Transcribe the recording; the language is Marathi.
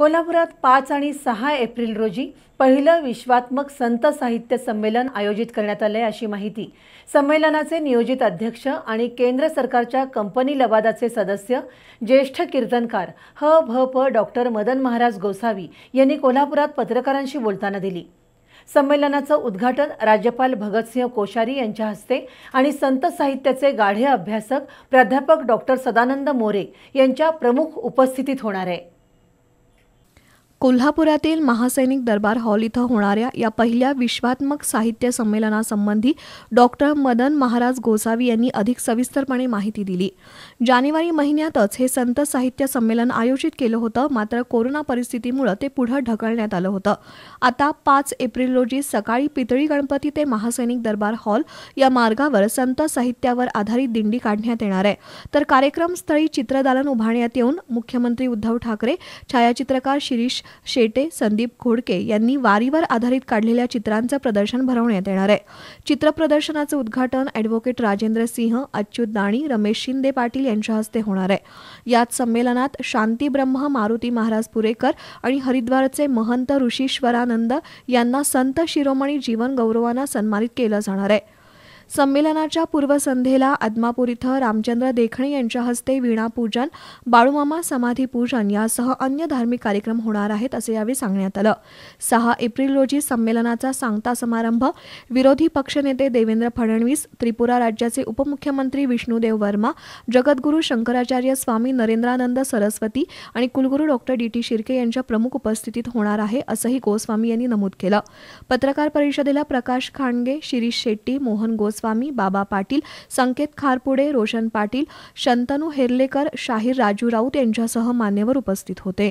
कोल्हापुरात पाच आणि सहा एप्रिल रोजी पहिलं विश्वात्मक संत साहित्य संमेलन आयोजित करण्यात आलंय अशी माहिती संमेलनाचे नियोजित अध्यक्ष आणि केंद्र सरकारच्या कंपनी लवादाचे सदस्य ज्येष्ठ कीर्तनकार ह भ प डॉक्टर मदन महाराज गोसावी यांनी कोल्हापुरात पत्रकारांशी बोलताना दिली संमेलनाचं उद्घाटन राज्यपाल भगतसिंह कोश्यारी यांच्या हस्ते आणि संत साहित्याचे गाढे अभ्यासक प्राध्यापक डॉक्टर सदानंद मोरे यांच्या प्रमुख उपस्थितीत होणार आहे कोल्हापुरातील महासैनिक दरबार हॉल इथं होणाऱ्या या पहिल्या विश्वात्मक साहित्य संमेलनासंबंधी डॉक्टर मदन महाराज गोसावी यांनी अधिक सविस्तरपणे माहिती दिली जानेवारी महिन्यातच हे संत साहित्य संमेलन आयोजित केलं होतं मात्र कोरोना परिस्थितीमुळे ते पुढं ढकलण्यात आलं होतं आता पाच एप्रिल रोजी सकाळी पितळी गणपती ते महासैनिक दरबार हॉल या मार्गावर संत साहित्यावर आधारित दिंडी काढण्यात येणार आहे तर कार्यक्रमस्थळी चित्रदालन उभारण्यात येऊन मुख्यमंत्री उद्धव ठाकरे छायाचित्रकार शिरीष शेटे संदीप घोडके यांनी वारीवर आधारित काढलेल्या चित्रांचं प्रदर्शन भरवण्यात येणार आहे चित्रप्रदर्शनाचं उद्घाटन ॲडव्होकेट राजेंद्र सिंह अच्युत दाणी रमेश शिंदे पाटील यांच्या हस्ते होणार आहे यात संमेलनात शांती ब्रह्म मारुती महाराज पुरेकर आणि हरिद्वारचे महंत ऋषीश्वरानंद यांना संत शिरोमणी जीवन गौरवानं सन्मानित केलं जाणार आहे संमेलनाच्या पूर्वसंध्येला आदमापूर इथं रामचंद्र देखणे यांच्या हस्ते वीणापूजन बाळूमामा समाधी पूजन यासह अन्य धार्मिक कार्यक्रम होणार आहेत असे यावेळी सांगण्यात आलं सहा एप्रिल रोजी संमेलनाचा सांगता समारंभ विरोधी पक्षनेते देवेंद्र फडणवीस त्रिपुरा राज्याचे उपमुख्यमंत्री विष्णुदेव वर्मा जगद्गुरू शंकराचार्य स्वामी नरेंद्रानंद सरस्वती आणि कुलगुरू डॉक्टर डी टी शिर्के यांच्या प्रमुख उपस्थितीत होणार आहे असंही गोस्वामी यांनी नमूद केलं पत्रकार परिषदेला प्रकाश खांडगे शिरीष शेट्टी मोहन गोस्वामी स्वामी, बाबा पाटील संकेत खारपुडे रोशन पाटील शंतनू हेर्लेकर शाहीर राजू राऊत यांच्यासह मान्यवर उपस्थित होते